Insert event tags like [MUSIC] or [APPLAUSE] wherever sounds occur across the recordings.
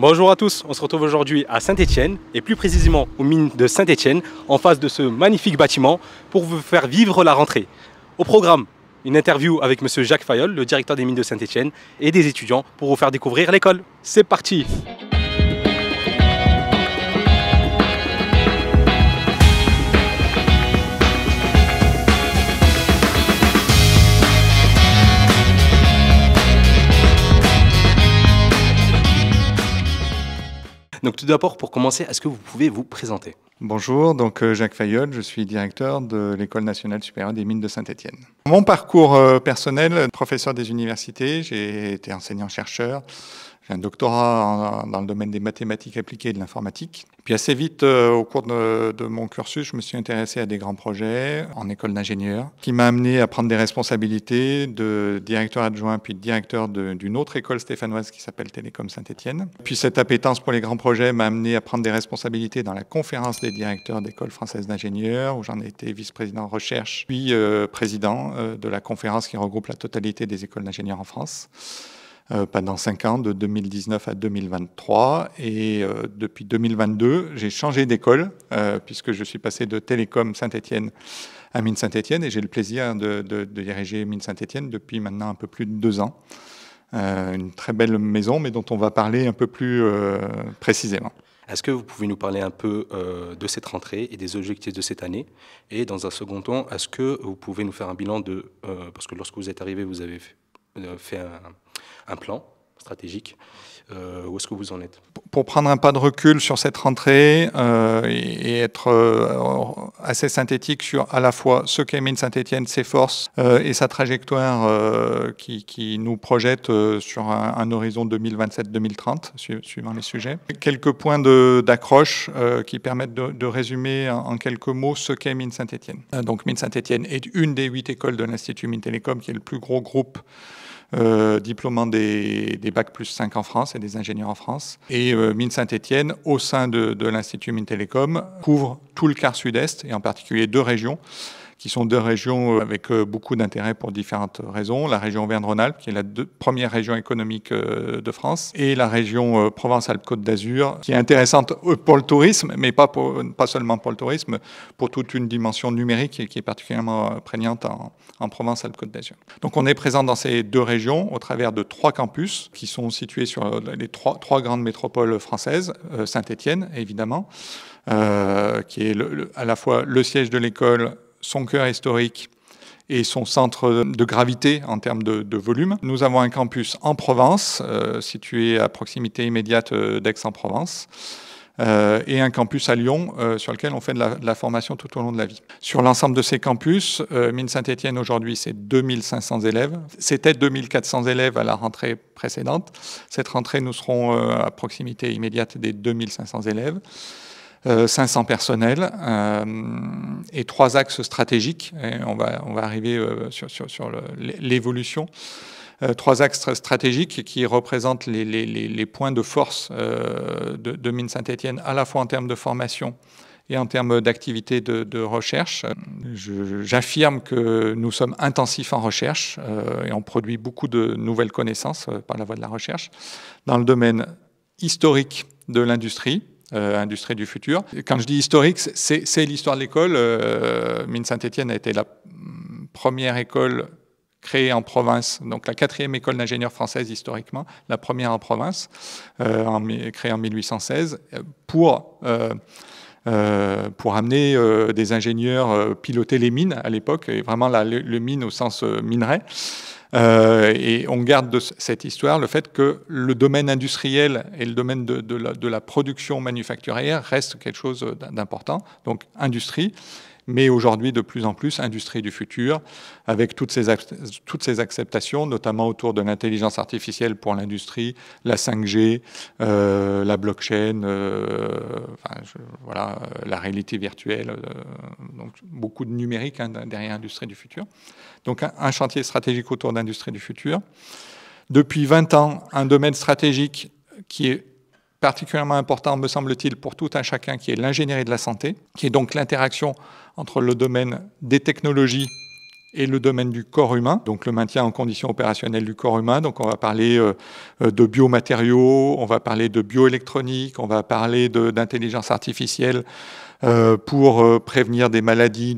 Bonjour à tous, on se retrouve aujourd'hui à Saint-Étienne et plus précisément aux mines de Saint-Étienne en face de ce magnifique bâtiment pour vous faire vivre la rentrée. Au programme, une interview avec M. Jacques Fayol, le directeur des mines de Saint-Étienne et des étudiants pour vous faire découvrir l'école. C'est parti. Donc tout d'abord, pour commencer, est-ce que vous pouvez vous présenter Bonjour, donc euh, Jacques Fayolle, je suis directeur de l'École nationale supérieure des mines de Saint-Étienne. Mon parcours euh, personnel, professeur des universités, j'ai été enseignant-chercheur, un doctorat dans le domaine des mathématiques appliquées et de l'informatique. Puis assez vite, euh, au cours de, mon cursus, je me suis intéressé à des grands projets en école d'ingénieur, qui m'a amené à prendre des responsabilités de directeur adjoint, puis de directeur d'une autre école stéphanoise qui s'appelle Télécom Saint-Étienne. Puis cette appétence pour les grands projets m'a amené à prendre des responsabilités dans la conférence des directeurs d'écoles françaises d'ingénieurs, où j'en ai été vice-président recherche, puis euh, président euh, de la conférence qui regroupe la totalité des écoles d'ingénieurs en France. Euh, pendant 5 ans, de 2019 à 2023. Et euh, depuis 2022, j'ai changé d'école, euh, puisque je suis passé de Télécom Saint-Étienne à Mines Saint-Étienne, et j'ai le plaisir de, diriger Mines Saint-Étienne depuis maintenant un peu plus de deux ans. une très belle maison, mais dont on va parler un peu plus précisément. Est-ce que vous pouvez nous parler un peu de cette rentrée et des objectifs de cette année Et dans un second temps, est-ce que vous pouvez nous faire un bilan de... parce que lorsque vous êtes arrivé, vous avez euh, fait un, plan stratégique. Euh, où est-ce que vous en êtes Pour prendre un pas de recul sur cette rentrée euh, et, être assez synthétique sur à la fois ce qu'est Mine Saint-Etienne, ses forces et sa trajectoire qui, nous projette sur un, horizon 2027-2030, suivant les sujets. Quelques points d'accroche qui permettent de, résumer en, en, quelques mots ce qu'est Mine Saint-Etienne. donc Mine Saint-Etienne est une des huit écoles de l'Institut Mine Télécom qui est le plus gros groupe euh, diplômant des, des Bac plus 5 en France et des ingénieurs en France. Et euh, Mines Saint-Etienne, au sein de, de l'Institut Mines Télécom, couvre tout le quart sud-est et en particulier deux régions qui sont deux régions euh, avec euh, beaucoup d'intérêt pour différentes raisons. La région Auvergne-Rhône-Alpes, qui est la première région économique euh, de France, et la région Provence-Alpes-Côte d'Azur, qui est intéressante pour le tourisme, mais pas, pas seulement pour le tourisme, pour toute une dimension numérique qui est particulièrement prégnante en, Provence-Alpes-Côte d'Azur. Donc on est présent dans ces deux régions au travers de trois campus qui sont situés sur les trois, grandes métropoles françaises, Saint-Étienne évidemment, qui est à la fois le siège de l'école, son cœur historique et son centre de gravité en termes de, volume. Nous avons un campus en Provence, euh, situé à proximité immédiate euh, d'Aix-en-Provence. Euh, et un campus à Lyon sur lequel on fait de la, formation tout au long de la vie. Sur l'ensemble de ces campus, euh, Mine Saint-Étienne aujourd'hui c'est 2500 élèves. C'était 2400 élèves à la rentrée précédente. Cette rentrée, nous serons à proximité immédiate des 2500 élèves. 500 euh, personnels euh, et trois axes stratégiques. Et on, va, on va arriver euh, sur, l'évolution. trois axes stratégiques qui représentent les, points de force de, Mine Saint-Etienne, à la fois en termes de formation et en termes d'activité de, recherche. J'affirme que nous sommes intensifs en recherche et on produit beaucoup de nouvelles connaissances par la voie de la recherche dans le domaine historique de l'industrie, euh, industrie du futur. quand je dis historique, c'est l'histoire de l'école. Euh, Mine saint etienne a été la première école créée en province, donc la quatrième école d'ingénieurs française historiquement, la première en province, euh, en, créée en 1816, pour... Euh, pour amener des ingénieurs piloter les mines à l'époque, et vraiment la, le, mine au sens minerai. Euh, et on garde de cette histoire le fait que le domaine industriel et le domaine de, la, de la, production manufacturière reste quelque chose d'important, donc industrie mais aujourd'hui de plus en plus industrie du futur, avec toutes ces, toutes ces acceptations, notamment autour de l'intelligence artificielle pour l'industrie, la 5G, euh, la blockchain, euh, enfin, voilà, euh, la réalité virtuelle, euh, donc beaucoup de numérique hein, derrière industrie du futur. Donc un chantier stratégique autour d'industrie du futur. Depuis 20 ans, un domaine stratégique qui est particulièrement important, me semble-t-il, pour tout un chacun, qui est l'ingénierie de la santé, qui est donc l'interaction entre le domaine des technologies et le domaine du corps humain, donc le maintien en condition opérationnelle du corps humain. Donc on va parler euh, euh, de biomatériaux, on va parler de bioélectronique, on va parler d'intelligence artificielle euh, pour prévenir des maladies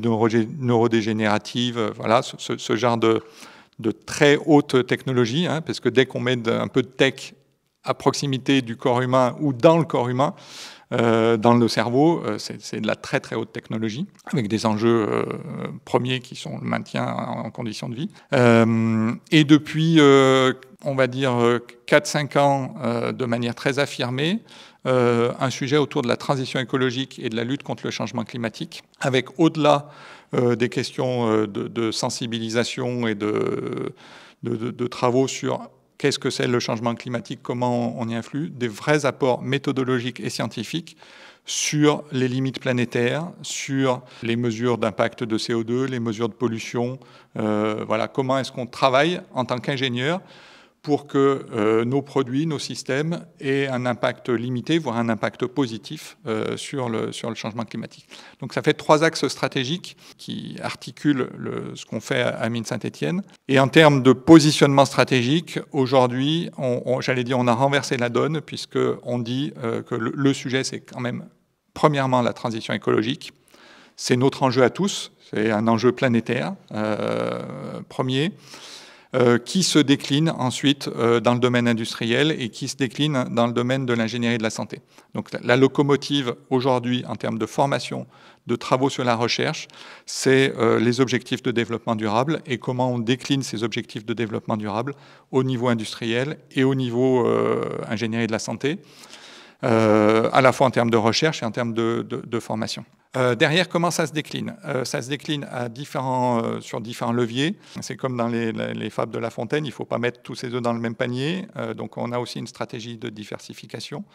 neurodégénératives, voilà, ce, genre de, très haute technologie, hein, parce que dès qu'on met un peu de tech à proximité du corps humain ou dans le corps humain, euh, dans le cerveau, euh, c'est de la très très haute technologie, avec des enjeux euh, premiers qui sont le maintien en, conditions de vie. et depuis, on va dire, 4-5 ans, de manière très affirmée, un sujet autour de la transition écologique et de la lutte contre le changement climatique, avec au-delà des questions de, sensibilisation et de travaux sur Qu'est-ce que c'est le changement climatique Comment on y influe Des vrais apports méthodologiques et scientifiques sur les limites planétaires, sur les mesures d'impact de CO2, les mesures de pollution. Euh, voilà, comment est-ce qu'on travaille en tant qu'ingénieur pour que euh, nos produits, nos systèmes aient un impact limité, voire un impact positif euh, sur, le, sur le changement climatique. Donc ça fait trois axes stratégiques qui articulent ce qu'on fait à, Mines Saint-Étienne. Et en termes de positionnement stratégique, aujourd'hui, on, j'allais dire, on a renversé la donne puisque on dit euh, que le, le sujet, c'est quand même premièrement la transition écologique. C'est notre enjeu à tous, c'est un enjeu planétaire premier. Euh, qui se décline ensuite euh, dans le domaine industriel et qui se décline dans le domaine de l'ingénierie de la santé. Donc la locomotive aujourd'hui en termes de formation, de travaux sur la recherche, c'est euh, les objectifs de développement durable et comment on décline ces objectifs de développement durable au niveau industriel et au niveau ingénierie de la santé, à la fois en termes de recherche et en termes de, de formation. Euh, derrière, comment ça se décline euh, Ça se décline euh, sur différents leviers. C'est comme dans les, fables de La Fontaine, il ne faut pas mettre tous ses œufs dans le même panier. donc on a aussi une stratégie de diversification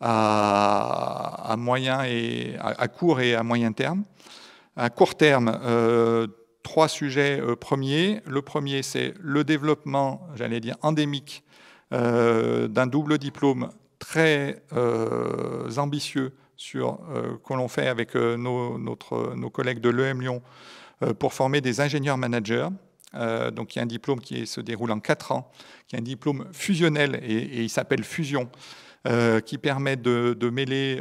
à, moyen et, à, à, court et à moyen terme. À court terme, trois sujets premiers. Le premier, c'est le développement, j'allais dire, endémique d'un double diplôme très ambitieux sur, euh, que l'on fait avec euh, nos, collègues de l'EM Lyon euh, pour former des ingénieurs managers. donc il y a un diplôme qui se déroule en quatre ans, qui est un diplôme fusionnel et, il s'appelle Fusion, qui permet de, mêler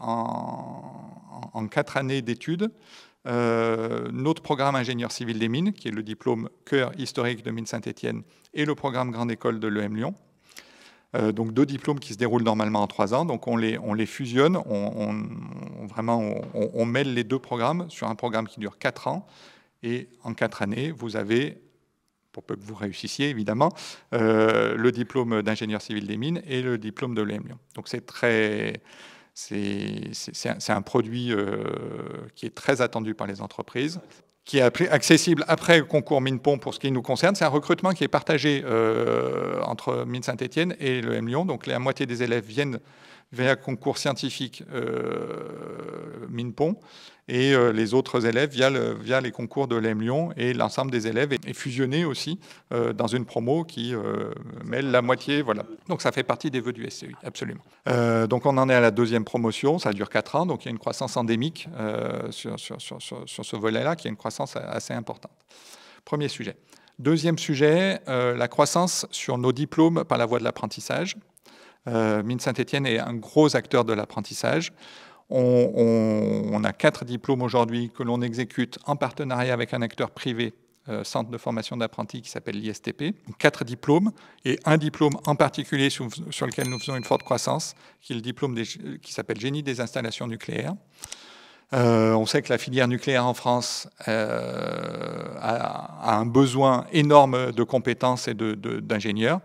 en, quatre années d'études notre programme ingénieur civil des mines, qui est le diplôme cœur historique de Mines Saint-Étienne, et le programme Grande École de l'EM Lyon. Euh, donc deux diplômes qui se déroulent normalement en trois ans. Donc on les, fusionne, on, vraiment on, mêle les deux programmes sur un programme qui dure quatre ans. Et en quatre années, vous avez, pour peu que vous réussissiez évidemment, euh, le diplôme d'ingénieur civil des mines et le diplôme de l'EM Lyon. Donc c'est très c'est un, produit euh, qui est très attendu par les entreprises qui est accessible après le concours Mine-Pont pour ce qui nous concerne. C'est un recrutement qui est partagé euh, entre Mine Saint-Etienne et le M Lyon. Donc la moitié des élèves viennent Via concours scientifique euh, MINPON et euh, les autres élèves via, les concours de l'EM Lyon et l'ensemble des élèves est, fusionné aussi euh, dans une promo qui euh, mêle la moitié. Voilà. Donc ça fait partie des vœux du SCI, absolument. donc on en est à la deuxième promotion, ça dure quatre ans, donc il y a une croissance endémique sur, sur, sur, ce volet-là qui est une croissance assez importante. Premier sujet. Deuxième sujet, la croissance sur nos diplômes par la voie de l'apprentissage. Euh, Mine Saint-Étienne est un gros acteur de l'apprentissage. On, a quatre diplômes aujourd'hui que l'on exécute en partenariat avec un acteur privé, euh, centre de formation d'apprentis qui s'appelle l'ISTP. Quatre diplômes et un diplôme en particulier sur, lequel nous faisons une forte croissance, qui est le diplôme qui s'appelle Génie des installations nucléaires. Euh, on sait que la filière nucléaire en France a, un besoin énorme de compétences et d'ingénieurs. De,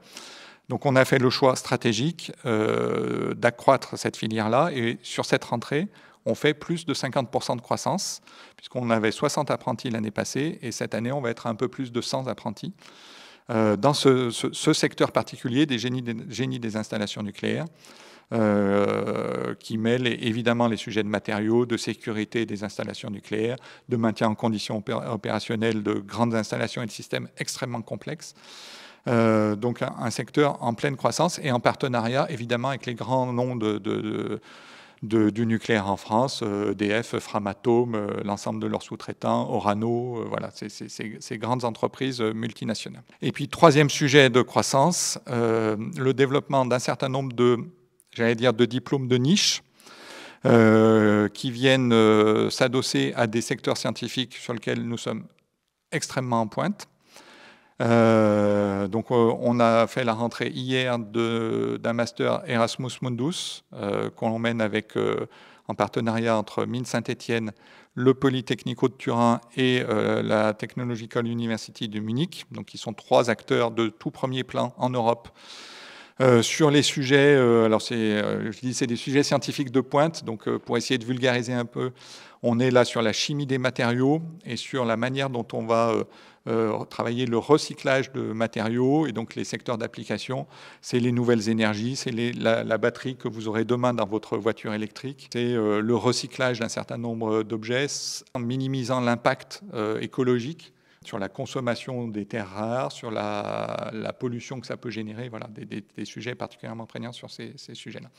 donc on a fait le choix stratégique euh, d'accroître cette filière-là et sur cette rentrée, on fait plus de 50% de croissance puisqu'on avait 60 apprentis l'année passée et cette année on va être un peu plus de 100 apprentis. Euh, dans ce, secteur particulier des génies, des, installations nucléaires, euh, qui mêle évidemment les sujets de matériaux, de sécurité des installations nucléaires, de maintien en condition opérationnelle de grandes installations et de systèmes extrêmement complexes. Euh, donc un, secteur en pleine croissance et en partenariat évidemment avec les grands noms du nucléaire en France, euh, EDF, Framatome, euh, l'ensemble de leurs sous-traitants, Orano, voilà, ces grandes entreprises multinationales. Et puis troisième sujet de croissance, le développement d'un certain nombre de, j'allais dire, de diplômes de niche. qui viennent s'adosser à des secteurs scientifiques sur lesquels nous sommes extrêmement en pointe euh, donc, euh, on a fait la rentrée hier d'un master Erasmus Mundus euh, qu'on mène avec, en partenariat entre Mines Saint-Étienne, le Polytechnico de Turin et la Technological University de Munich, donc ils sont trois acteurs de tout premier plan en Europe. sur les sujets, alors c'est, je dis c'est des sujets scientifiques de pointe, donc pour essayer de vulgariser un peu, on est là sur la chimie des matériaux et sur la manière dont on va euh, travailler le recyclage de matériaux et donc les secteurs d'application. C'est les nouvelles énergies, c'est la, batterie que vous aurez demain dans votre voiture électrique, c'est euh, le recyclage d'un certain nombre d'objets en minimisant l'impact euh, écologique sur la consommation des terres rares, sur la, pollution que ça peut générer, voilà, des, sujets particulièrement prégnants sur ces, ces sujets-là.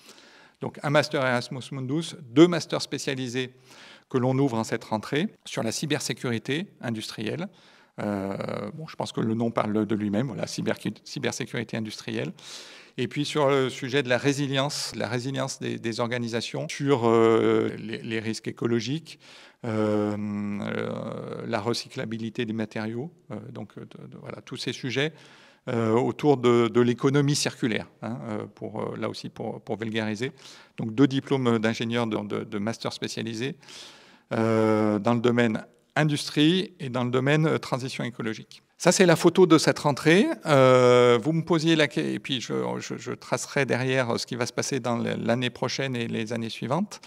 Donc un master Erasmus Mundus, deux masters spécialisés que l'on ouvre en cette rentrée sur la cybersécurité industrielle, euh, bon, je pense que le nom parle de lui-même, voilà, cybersécurité industrielle. Et puis sur le sujet de la résilience, la résilience des, organisations sur euh, les, risques écologiques, euh, la recyclabilité des matériaux, donc voilà tous ces sujets autour de, l'économie circulaire, hein, pour, là aussi pour, pour, vulgariser. Donc deux diplômes d'ingénieur de, master spécialisé dans le domaine industrie et dans le domaine euh, transition écologique. Ça, c'est la photo de cette rentrée. Euh, vous me posiez la question, et puis je, je, tracerai derrière euh, ce qui va se passer dans l'année prochaine et les années suivantes.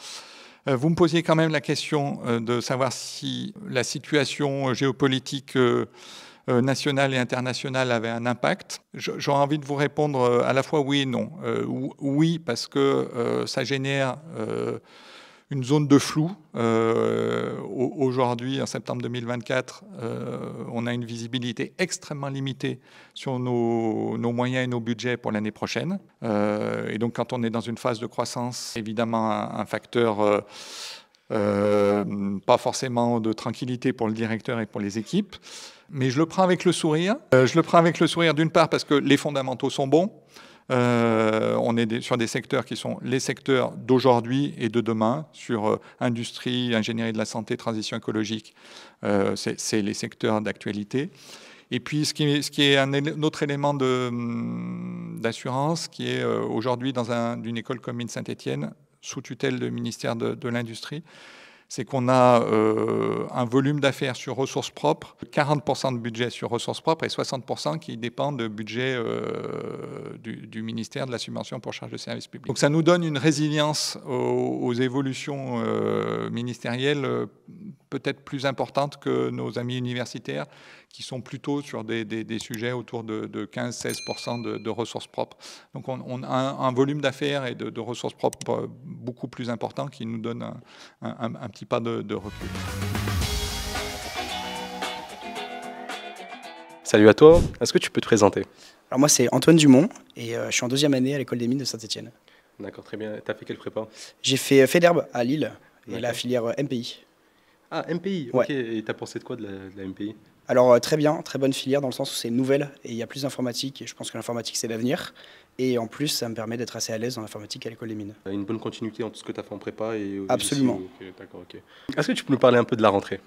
vous me posiez quand même la question de savoir si la situation géopolitique nationale et internationale avait un impact J'aurais envie de vous répondre à la fois oui et non. oui, parce que ça génère une zone de flou. Euh, Aujourd'hui, en septembre 2024, euh, on a une visibilité extrêmement limitée sur nos, nos moyens et nos budgets pour l'année prochaine. Euh, et donc, quand on est dans une phase de croissance, évidemment, un, facteur... Euh, euh, pas forcément de tranquillité pour le directeur et pour les équipes, mais je le prends avec le sourire. Euh, je le prends avec le sourire d'une part parce que les fondamentaux sont bons, euh, on est sur des secteurs qui sont les secteurs d'aujourd'hui et de demain, sur euh, industrie, ingénierie de la santé, transition écologique, euh, c'est les secteurs d'actualité. Et puis ce qui, est un, autre élément hum, d'assurance, qui est aujourd'hui dans une école commune Saint-Étienne, sous tutelle du ministère de l'Industrie, c'est qu'on a euh, un volume d'affaires sur ressources propres, 40% de budget sur ressources propres et 60% qui dépend de budget euh, du, ministère de la subvention pour charge de services public. Donc ça nous donne une résilience aux, évolutions euh, ministérielles peut-être plus importante que nos amis universitaires, qui sont plutôt sur des, sujets autour de, 15-16% de, ressources propres. Donc on, a un, volume d'affaires et de, ressources propres euh, beaucoup plus important qui nous donne un, petit pas de recul. Salut à toi, est-ce que tu peux te présenter Alors moi c'est Antoine Dumont et euh, je suis en deuxième année à l'école des mines de Saint-Etienne. D'accord, très bien. Tu as fait quel prépa J'ai fait euh, Federbe à Lille et la filière MPI. Ah, MPI, ok. Et t'as pensé de quoi de la, MPI alors euh, très bien, très bonne filière dans le sens où c'est nouvelle et il y a plus d'informatique et je pense que l'informatique c'est l'avenir. Et en plus, ça me permet d'être assez à l'aise dans l'informatique à l'école des mines. Une bonne continuité entre ce que tu as fait en prépa et au Absolument. ok. Est-ce que tu peux nous parler un peu de la rentrée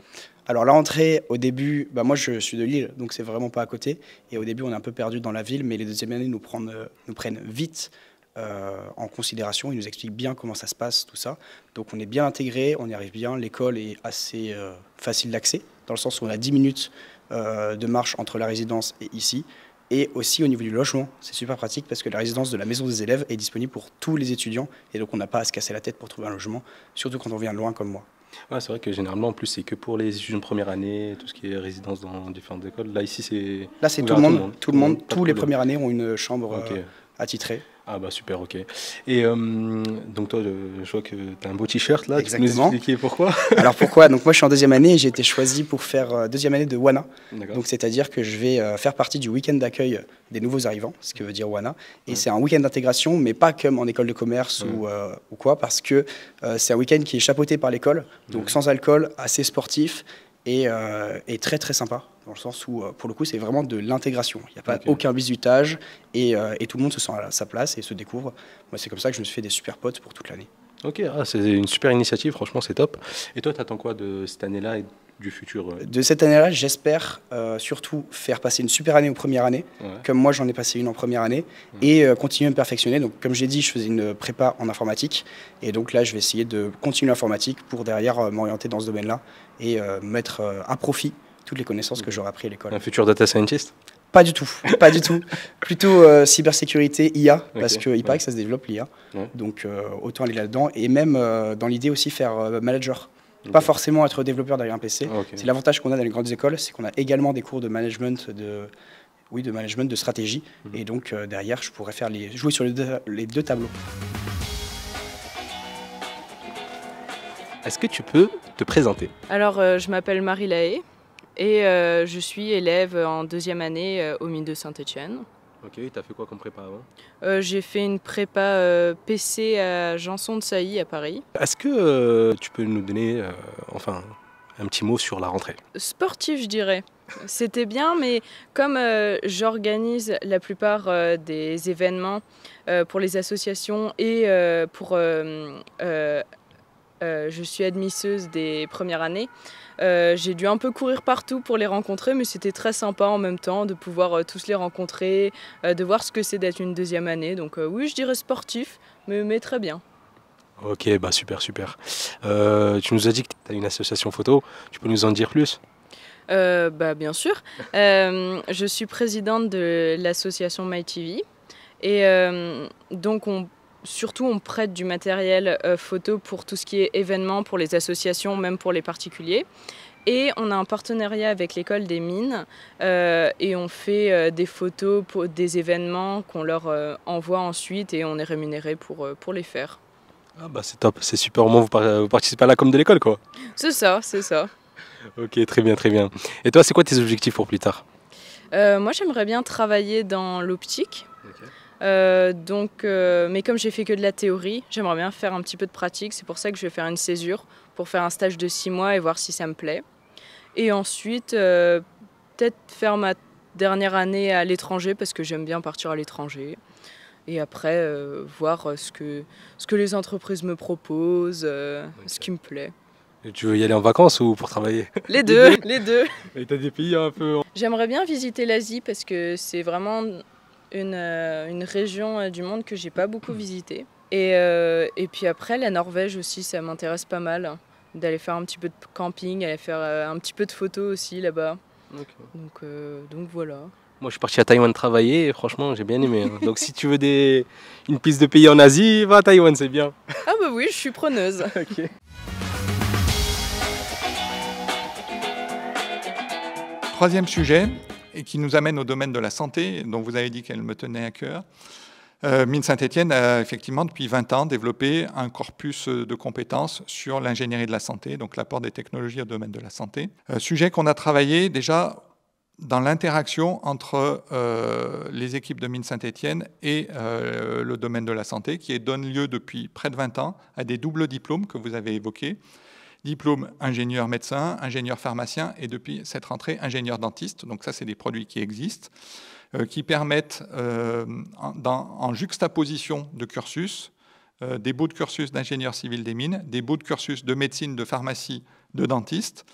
Alors la rentrée, au début, bah, moi je suis de Lille, donc c'est vraiment pas à côté. Et au début, on est un peu perdu dans la ville, mais les deuxièmes années nous, prennent, euh, nous prennent vite euh, en considération. Il nous explique bien comment ça se passe, tout ça. Donc on est bien intégré, on y arrive bien. L'école est assez euh, facile d'accès, dans le sens où on a 10 minutes euh, de marche entre la résidence et ici. Et aussi au niveau du logement, c'est super pratique parce que la résidence de la maison des élèves est disponible pour tous les étudiants. Et donc on n'a pas à se casser la tête pour trouver un logement, surtout quand on vient loin comme moi. c'est vrai que généralement, en plus, c'est que pour les étudiants de première année, tout ce qui est résidence dans différentes écoles. Là, ici, c'est. Là, c'est tout, le monde. Tout le monde. Tous les premières années ont une chambre attitrée. Ah bah super, ok. Et euh, donc toi, euh, je vois que tu as un beau t-shirt là, Exactement. tu expliquer pourquoi [LAUGHS] Alors pourquoi Donc moi je suis en deuxième année et j'ai été choisi pour faire euh, deuxième année de WANA. Donc c'est-à-dire que je vais faire partie du week-end d'accueil des nouveaux arrivants, ce que veut dire WANA. Et c'est un week-end d'intégration, mais pas comme en école de commerce ou, quoi, parce que c'est un week-end qui est chapeauté par l'école, donc sans alcool, assez sportif et, et très très sympa dans le sens où, euh, pour le coup, c'est vraiment de l'intégration. Il n'y a pas aucun bizutage euh, et, tout le monde se sent à sa place et se découvre. Moi, c'est comme ça que je me suis fait des super potes pour toute l'année. Ok, ah, c'est une super initiative, franchement, c'est top. Et toi, tu attends quoi de cette année-là et du futur euh De cette année-là, j'espère surtout faire passer une super année aux premières années, comme moi j'en ai passé une en première année, mmh. et continuer à me perfectionner. Donc, comme j'ai dit, je faisais une prépa en informatique, et donc là, je vais essayer de continuer l'informatique pour derrière m'orienter dans ce domaine-là et mettre à profit toutes les connaissances que j'aurais appris à l'école. Un futur data scientist Pas du tout, pas du tout. [LAUGHS] Plutôt euh, cybersécurité, IA, parce qu'il paraît que ça se développe l'IA. Donc euh, autant aller là-dedans et même euh, dans l'idée aussi faire manager. Pas forcément être développeur derrière un PC. Ah, c'est l'avantage qu'on a dans les grandes écoles, c'est qu'on a également des cours de management de oui, de management, de stratégie. Mhm. Et donc derrière, je pourrais faire les, jouer sur les deux, les deux tableaux. Est-ce que tu peux te présenter Alors, je m'appelle Marie Lahaye, et euh, je suis élève en deuxième année euh, au mine de Saint-Etienne. Ok, t'as fait quoi comme prépa avant euh, J'ai fait une prépa PC à Janson de Sailly à Paris. Est-ce que tu peux nous donner, enfin, un petit mot sur la rentrée Sportif, je dirais. C'était bien, mais comme j'organise la plupart des événements pour les associations et pour euh, je suis admisseuse des premières années. Euh, j'ai dû un peu courir partout pour les rencontrer, mais c'était très sympa en même temps de pouvoir euh, tous les rencontrer, de voir ce que c'est d'être une deuxième année. Donc oui, je dirais sportif, mais, très bien. Ok, bah super, super. tu nous as dit que tu as une association photo, tu peux nous en dire plus bah, Bien sûr. [LAUGHS] je suis présidente de l'association MyTV. Et donc on surtout on prête du matériel euh, photo pour tout ce qui est événements, pour les associations, même pour les particuliers. Et on a un partenariat avec l'école des mines euh, et on fait euh, des photos pour des événements qu'on leur envoie ensuite et on est rémunéré pour, pour les faire. Ah bah c'est top, c'est super, au moins vous, participez à la com de l'école quoi. C'est ça, c'est ça. ok, très bien, très bien. Et toi, c'est quoi tes objectifs pour plus tard Moi j'aimerais bien travailler dans l'optique. Euh, donc, euh, mais comme j'ai fait que de la théorie, j'aimerais bien faire un petit peu de pratique. C'est pour ça que je vais faire une césure pour faire un stage de six mois et voir si ça me plaît. Et ensuite, euh, peut-être faire ma dernière année à l'étranger parce que j'aime bien partir à l'étranger. Et après, voir ce que, ce que les entreprises me proposent, ce qui me plaît. tu veux y aller en vacances ou pour travailler [LAUGHS] Les deux, les deux. Et t'as des pays un peu... J'aimerais bien visiter l'Asie parce que c'est vraiment euh, une, région euh, du monde que j'ai pas beaucoup visitée. Euh, et, puis après, la Norvège aussi, ça m'intéresse pas mal hein, d'aller faire un petit peu de camping, aller faire un petit peu de photos aussi là-bas. Donc, voilà. Moi, je suis parti à Taïwan travailler et franchement, j'ai bien aimé. Hein. Donc, si tu veux des... une piste de pays en Asie, va à Taïwan, c'est bien. Ah, bah oui, je suis preneuse. [LAUGHS] Troisième sujet, et qui nous amène au domaine de la santé, dont vous avez dit qu'elle me tenait à cœur. Euh, Mine Saint-Etienne a effectivement, depuis 20 ans, développé un corpus de compétences sur l'ingénierie de la santé, donc l'apport des technologies au domaine de la santé. Euh, sujet qu'on a travaillé déjà dans l'interaction entre euh, les équipes de Mine Saint-Etienne et le domaine de la santé, qui donne lieu depuis près de 20 ans à des doubles diplômes que vous avez évoqués diplôme ingénieur médecin, ingénieur pharmacien et depuis cette rentrée ingénieur dentiste. Donc ça, c'est des produits qui existent, euh, qui permettent euh, en, juxtaposition de cursus, euh, des bouts de cursus d'ingénieur civil des mines, des bouts de cursus de médecine, de pharmacie, de dentiste,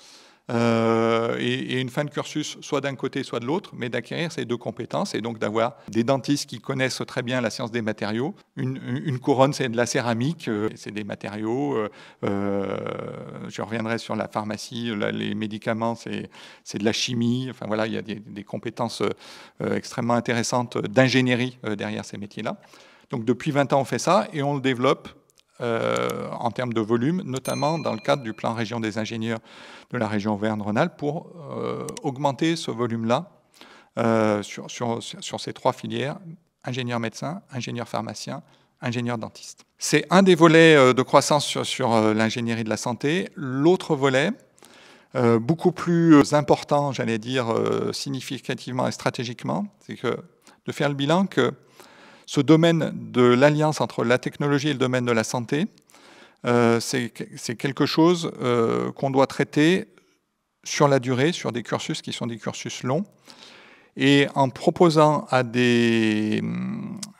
euh, et, une fin de cursus, soit d'un côté, soit de l'autre, mais d'acquérir ces deux compétences et donc d'avoir des dentistes qui connaissent très bien la science des matériaux. Une, couronne, c'est de la céramique, euh, c'est des matériaux. Euh, je reviendrai sur la pharmacie, les médicaments, c'est de la chimie. Enfin voilà, il y a des, des compétences extrêmement intéressantes d'ingénierie derrière ces métiers-là. Donc depuis 20 ans, on fait ça et on le développe euh, en termes de volume, notamment dans le cadre du plan région des ingénieurs de la région Auvergne-Rhône-Alpes, pour euh, augmenter ce volume-là euh, sur, sur, sur, ces trois filières, ingénieur médecin, ingénieur pharmacien, ingénieur dentiste. C'est un des volets de croissance sur, sur l'ingénierie de la santé. L'autre volet, beaucoup plus important, j'allais dire, significativement et stratégiquement, c'est que de faire le bilan que ce domaine de l'alliance entre la technologie et le domaine de la santé, euh, c'est quelque chose euh, qu'on doit traiter sur la durée, sur des cursus qui sont des cursus longs. Et en proposant à des,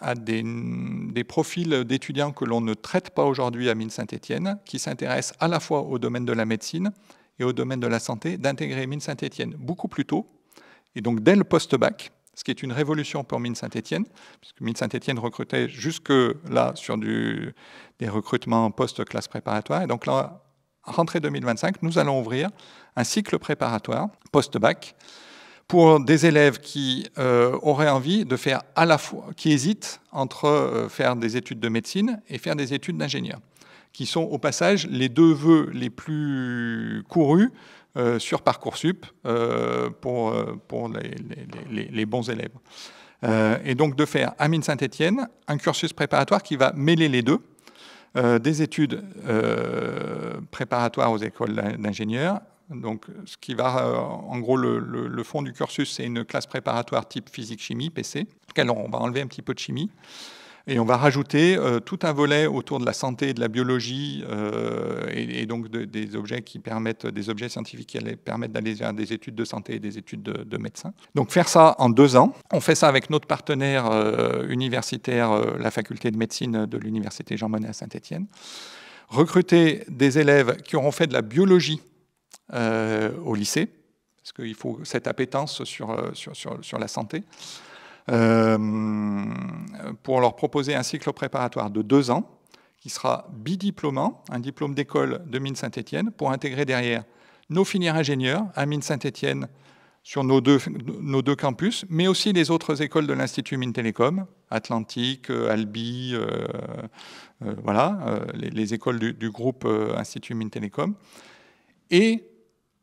à des, profils d'étudiants que l'on ne traite pas aujourd'hui à Mine saint etienne qui s'intéressent à la fois au domaine de la médecine et au domaine de la santé, d'intégrer Mine saint etienne beaucoup plus tôt, et donc dès le post-bac, ce qui est une révolution pour Mines saint etienne puisque Mines saint etienne recrutait jusque-là sur des recrutements post-classe préparatoire. Et donc là, rentrée 2025, nous allons ouvrir un cycle préparatoire post-bac pour des élèves qui euh, auraient envie de faire à la fois, qui hésitent entre euh, faire des études de médecine et faire des études d'ingénieur, qui sont au passage les deux vœux les plus courus euh, sur Parcoursup euh, pour, euh, pour les, les, bons élèves. et donc de faire à Mines Saint-Étienne un cursus préparatoire qui va mêler les deux, des études préparatoires aux écoles d'ingénieurs. Donc, ce qui va, en gros, le, le, fond du cursus, c'est une classe préparatoire type physique-chimie, PC. Alors, on va enlever un petit peu de chimie. Et on va rajouter euh, tout un volet autour de la santé, de la biologie euh, et, donc des objets qui permettent, des objets scientifiques qui permettent d'aller vers des études de santé et des études de, de, médecins. Donc faire ça en deux ans. On fait ça avec notre partenaire euh, universitaire, la faculté de médecine de l'université Jean Monnet à Saint-Étienne. Recruter des élèves qui auront fait de la biologie au lycée, parce qu'il faut cette appétence sur, sur, sur, sur la santé. Euh, pour leur proposer un cycle préparatoire de deux ans qui sera bidiplômant, un diplôme d'école de mines saint etienne pour intégrer derrière nos filières ingénieurs à mines saint etienne sur nos deux, nos deux, campus, mais aussi les autres écoles de l'Institut Mines Télécom, Atlantique, euh, Albi, euh, voilà, les, écoles du, du groupe Institut Mines Télécom. Et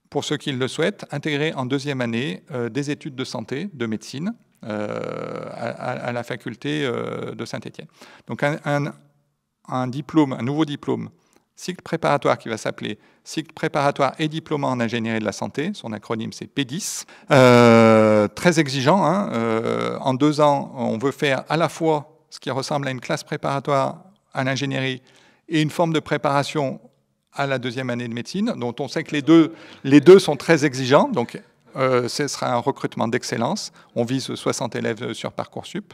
pour ceux qui le souhaitent, intégrer en deuxième année des études de santé, de médecine, euh, à, la faculté euh, de Saint-Étienne. Donc un, un, diplôme, un nouveau diplôme, cycle préparatoire qui va s'appeler cycle préparatoire et diplôme en ingénierie de la santé, son acronyme c'est P10, euh, très exigeant. Hein, en deux ans, on veut faire à la fois ce qui ressemble à une classe préparatoire à l'ingénierie et une forme de préparation à la deuxième année de médecine, dont on sait que les deux, les deux sont très exigeants. Donc euh, ce sera un recrutement d'excellence. On vise 60 élèves sur Parcoursup.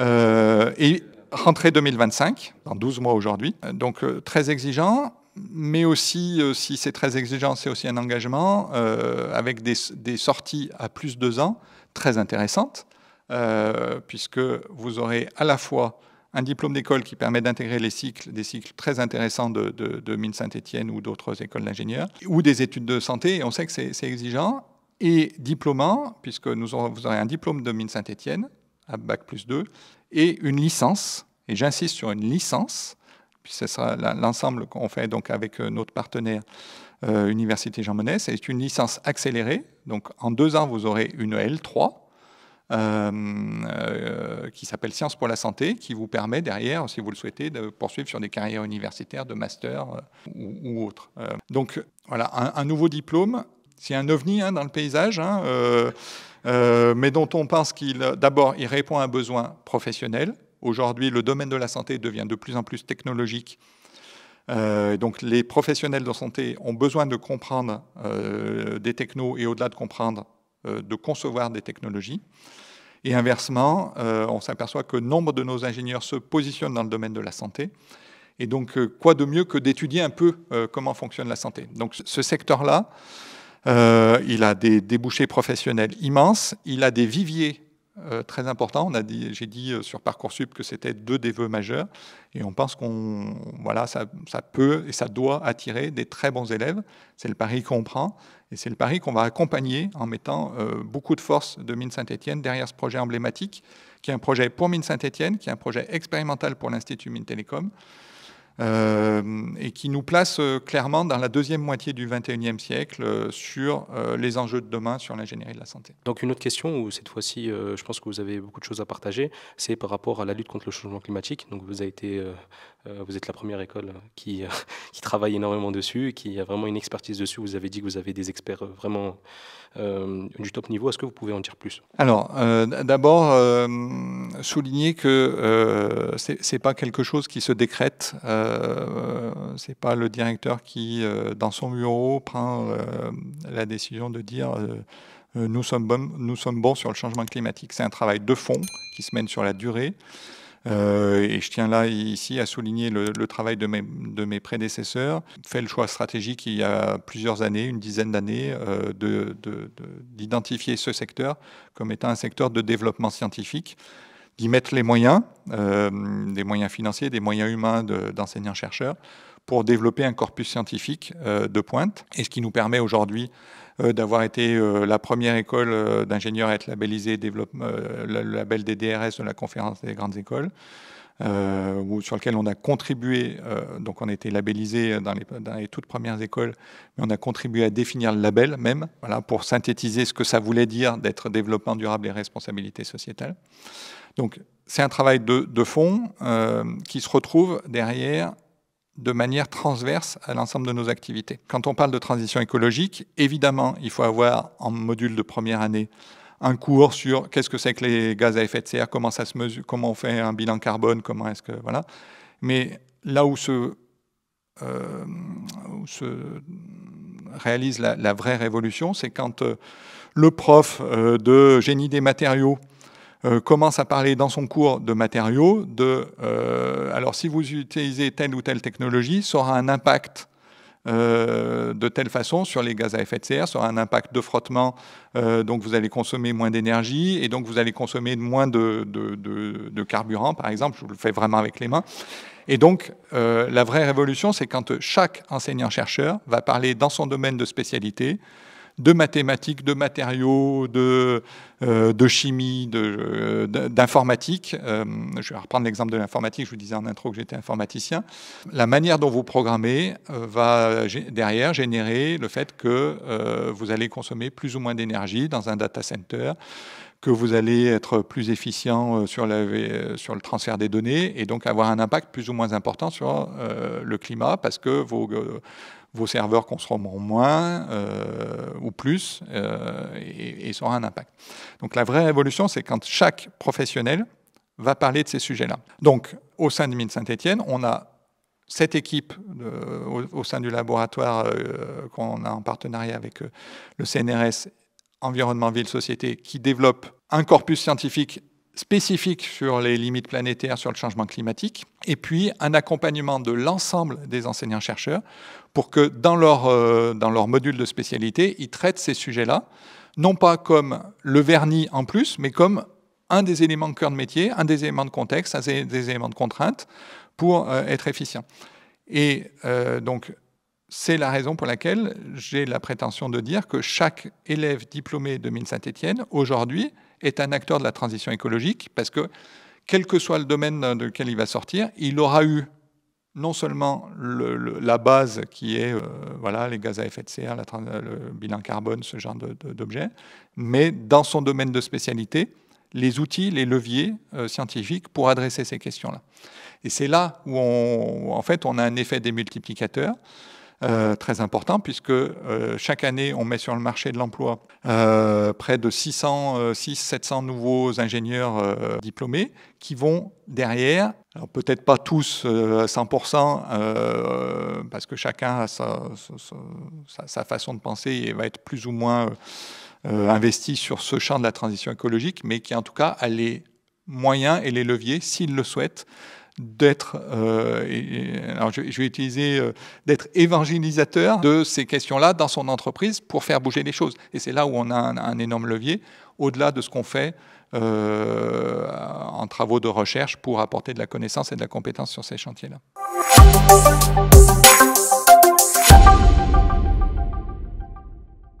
Euh, et rentrée 2025, dans 12 mois aujourd'hui. Donc euh, très exigeant, mais aussi, si c'est très exigeant, c'est aussi un engagement avec des, sorties à plus de deux ans très intéressantes, puisque vous aurez à la fois un diplôme d'école qui permet d'intégrer les cycles, des cycles très intéressants de, de, Mines saint étienne ou d'autres écoles d'ingénieurs, ou des études de santé, et on sait que c'est exigeant, et diplôme puisque nous vous aurez un diplôme de mine saint etienne à Bac plus 2, et une licence, et j'insiste sur une licence, puis ce sera l'ensemble qu'on fait donc avec euh, notre partenaire euh, Université Jean Monnet, c'est une licence accélérée, donc en deux ans vous aurez une L3, euh, qui s'appelle Sciences pour la santé, qui vous permet derrière, si vous le souhaitez, de poursuivre sur des carrières universitaires de master ou, autre. donc voilà, un, nouveau diplôme c'est un ovni hein, dans le paysage, hein, euh, euh, mais dont on pense qu'il, d'abord, il répond à un besoin professionnel. Aujourd'hui, le domaine de la santé devient de plus en plus technologique. Euh, donc, les professionnels de santé ont besoin de comprendre des technos et au-delà de comprendre, de concevoir des technologies. Et inversement, on s'aperçoit que nombre de nos ingénieurs se positionnent dans le domaine de la santé. Et donc, quoi de mieux que d'étudier un peu comment fonctionne la santé Donc, ce secteur-là, euh, il a des débouchés professionnels immenses. Il a des viviers euh, très importants. J'ai dit euh, sur Parcoursup que c'était deux des vœux majeurs. Et on pense qu'on voilà, ça, peut et ça doit attirer des très bons élèves. C'est le pari qu'on prend. Et c'est le pari qu'on va accompagner en mettant beaucoup de force de Mines saint etienne derrière ce projet emblématique, qui est un projet pour Mines saint etienne qui est un projet expérimental pour l'Institut mines Télécom. Euh, et qui nous place euh, clairement dans la deuxième moitié du XXIe siècle euh, sur les enjeux de demain sur l'ingénierie de la santé. Donc une autre question où cette fois-ci, je pense que vous avez beaucoup de choses à partager, c'est par rapport à la lutte contre le changement climatique. Donc vous avez été euh, vous êtes la première école hein, euh, [LAUGHS] qui, travaille énormément dessus, qui a vraiment une expertise dessus. Vous avez dit que vous avez des experts euh, vraiment du top niveau. Est-ce que vous pouvez en dire plus Alors, d'abord, souligner que ce n'est pas quelque chose qui se décrète. ce n'est pas le directeur qui, dans son bureau, prend la décision de dire nous sommes, nous sommes bons sur le changement climatique. C'est un travail de fond qui se mène sur la durée. Euh, et je tiens là ici à souligner le, travail de mes, de mes, prédécesseurs, fait le choix stratégique il y a plusieurs années, une dizaine d'années, euh, d'identifier de, ce secteur comme étant un secteur de développement scientifique d'y mettre les moyens, euh, des moyens financiers, des moyens humains d'enseignants-chercheurs, pour développer un corpus scientifique de pointe, et ce qui nous permet aujourd'hui euh, d'avoir été euh, la première école euh, d'ingénieurs à être labellisée le label des DRS de la conférence des grandes écoles. sur lequel on a contribué, donc on a été labellisé dans les, toutes premières écoles, mais on a contribué à définir le label même, voilà, pour synthétiser ce que ça voulait dire d'être développement durable et responsabilité sociétale. Donc c'est un travail de, fond qui se retrouve derrière de manière transverse à l'ensemble de nos activités. Quand on parle de transition écologique, évidemment, il faut avoir en module de première année un cours sur qu'est-ce que c'est que les gaz à effet de serre, comment ça se mesure, comment on fait un bilan carbone, comment est-ce que voilà. Mais là où se, euh, réalise la, vraie révolution, c'est quand euh, le prof euh, de génie des matériaux euh, commence à parler dans son cours de matériaux, euh, alors si vous utilisez telle ou telle technologie, ça aura un impact euh, de telle façon sur les gaz à effet de serre, ça aura un impact de frottement, donc vous allez consommer moins d'énergie et donc vous allez consommer moins de, de, carburant, par exemple, je vous le fais vraiment avec les mains. Et donc la vraie révolution, c'est quand chaque enseignant-chercheur va parler dans son domaine de spécialité de mathématiques, de matériaux, de, euh, chimie, euh, d'informatique. Euh, je vais reprendre l'exemple de l'informatique, je vous disais en intro que j'étais informaticien. La manière dont vous programmez va derrière générer le fait que vous allez consommer plus ou moins d'énergie dans un data center que vous allez être plus efficient sur, le transfert des données et donc avoir un impact plus ou moins important sur le climat parce que vos, vos serveurs consommeront moins euh, ou plus euh, et, et, ça aura un impact. Donc la vraie évolution c'est quand chaque professionnel va parler de ces sujets-là. Donc au sein de Mines Saint-Etienne, on a cette équipe au, sein du laboratoire euh, qu'on a en partenariat avec le CNRS, Environnement, Ville, Société, qui développe un corpus scientifique spécifique sur les limites planétaires, sur le changement climatique, et puis un accompagnement de l'ensemble des enseignants-chercheurs pour que dans leur, euh, dans leur module de spécialité, ils traitent ces sujets-là, non pas comme le vernis en plus, mais comme un des éléments de cœur de métier, un des éléments de contexte, un des éléments de contrainte pour euh, être efficient. Et euh, donc, c'est la raison pour laquelle j'ai la prétention de dire que chaque élève diplômé de Mines Saint-Étienne, aujourd'hui, est un acteur de la transition écologique parce que, quel que soit le domaine dans lequel il va sortir, il aura eu non seulement la base qui est euh, voilà, les gaz à effet de serre, le bilan carbone, ce genre d'objets, mais dans son domaine de spécialité, les outils, les leviers euh, scientifiques pour adresser ces questions-là. Et c'est là où, en fait, on a un effet démultiplicateur. multiplicateurs euh, très important, puisque euh, chaque année, on met sur le marché de l'emploi euh, près de 600, 600, 700 nouveaux ingénieurs diplômés qui vont derrière, alors peut-être pas tous à 100%, parce que chacun a sa, sa, façon de penser et va être plus ou moins investi sur ce champ de la transition écologique, mais qui en tout cas a les moyens et les leviers, s'il le souhaite, d'être, euh, je, euh, d'être évangélisateur de ces questions-là dans son entreprise pour faire bouger les choses. Et c'est là où on a un, énorme levier, au-delà de ce qu'on fait euh, en travaux de recherche pour apporter de la connaissance et de la compétence sur ces chantiers-là.